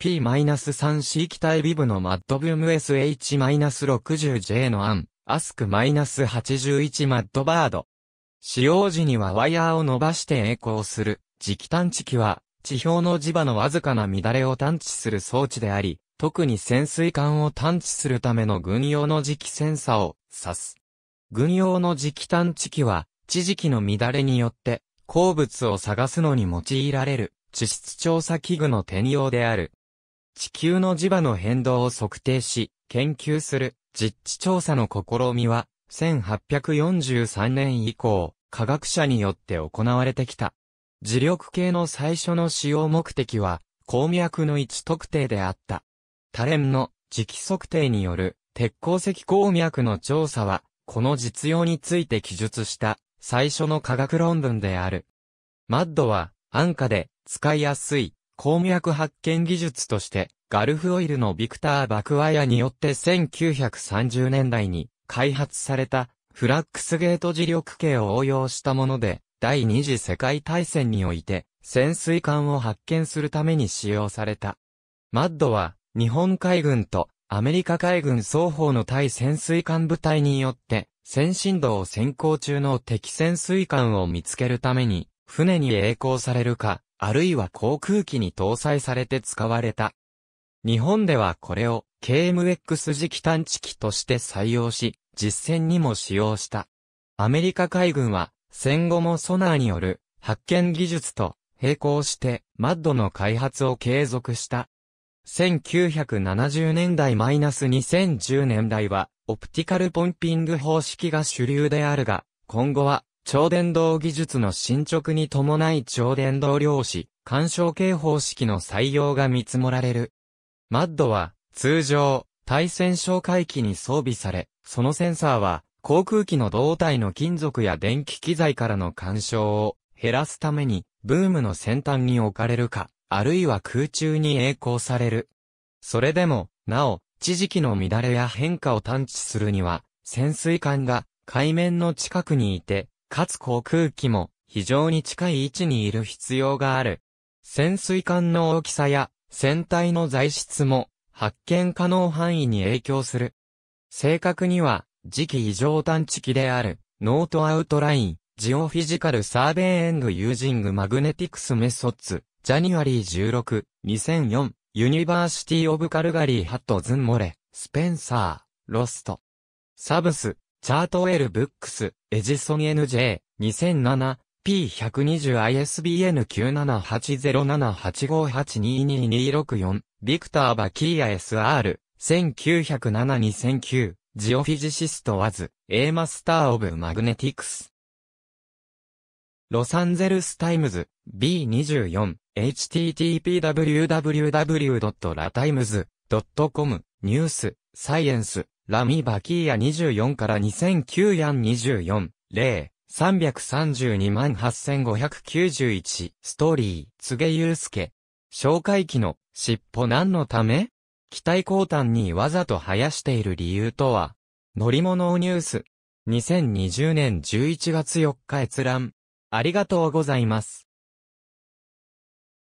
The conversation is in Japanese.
P-3C 機体ビブのマッドブーム SH-60J のアン、アスク -81 マッドバード。使用時にはワイヤーを伸ばして栄光する、磁気探知機は、地表の磁場のわずかな乱れを探知する装置であり、特に潜水艦を探知するための軍用の磁気センサを指す。軍用の磁気探知機は、地磁気の乱れによって、鉱物を探すのに用いられる、地質調査器具の転用である。地球の磁場の変動を測定し、研究する実地調査の試みは、1843年以降、科学者によって行われてきた。磁力計の最初の使用目的は、鉱脈の位置特定であった。タレンの磁気測定による鉄鉱石鉱脈の調査は、この実用について記述した最初の科学論文である。マッドは安価で使いやすい鉱脈発見技術として、ガルフオイルのビクター・バクワイアによって1930年代に開発されたフラックスゲート磁力計を応用したもので、第二次世界大戦において潜水艦を発見するために使用された。マッドは日本海軍とアメリカ海軍双方の対潜水艦部隊によって先進度を先行中の敵潜水艦を見つけるために船に栄光されるかあるいは航空機に搭載されて使われた。日本ではこれを KMX 磁気探知機として採用し、実戦にも使用した。アメリカ海軍は戦後もソナーによる発見技術と並行してマッドの開発を継続した。1970年代マイナス2010年代はオプティカルポンピング方式が主流であるが、今後は超伝導技術の進捗に伴い超伝導量子、干渉系方式の採用が見積もられる。MAD は、通常、対戦哨戒機に装備され、そのセンサーは、航空機の胴体の金属や電気機材からの干渉を減らすために、ブームの先端に置かれるか、あるいは空中に栄光される。それでも、なお、地磁気の乱れや変化を探知するには、潜水艦が海面の近くにいて、かつ航空機も非常に近い位置にいる必要がある。潜水艦の大きさや船体の材質も発見可能範囲に影響する。正確には次期異常探知機であるノートアウトライン、ジオフィジカルサーベイエングユージングマグネティクスメソッツ、ジャニュアリー16、2004、ユニバーシティオブカルガリーハットズンモレ、スペンサー、ロスト。サブス、チャートウェル・ブックス、エジソン NJ、2007、p 1 2 0 i s b n 9 7 8 0 7 8 5 8 2 2 2 6 4ビクター・バキーア SR、1907-2009、ジオフィジシスト・ワズ、A マスター・オブ・マグネティクス。ロサンゼルス・タイムズ、B24、http://www.latimes.com、ニュース、サイエンス、ラミバキーヤ24から2009ヤン24、0、3328591、ストーリー、告げゆうすけ。紹介機の、尻尾何のため機体交換にわざと生やしている理由とは、乗り物をニュース。2020年11月4日閲覧。ありがとうございます。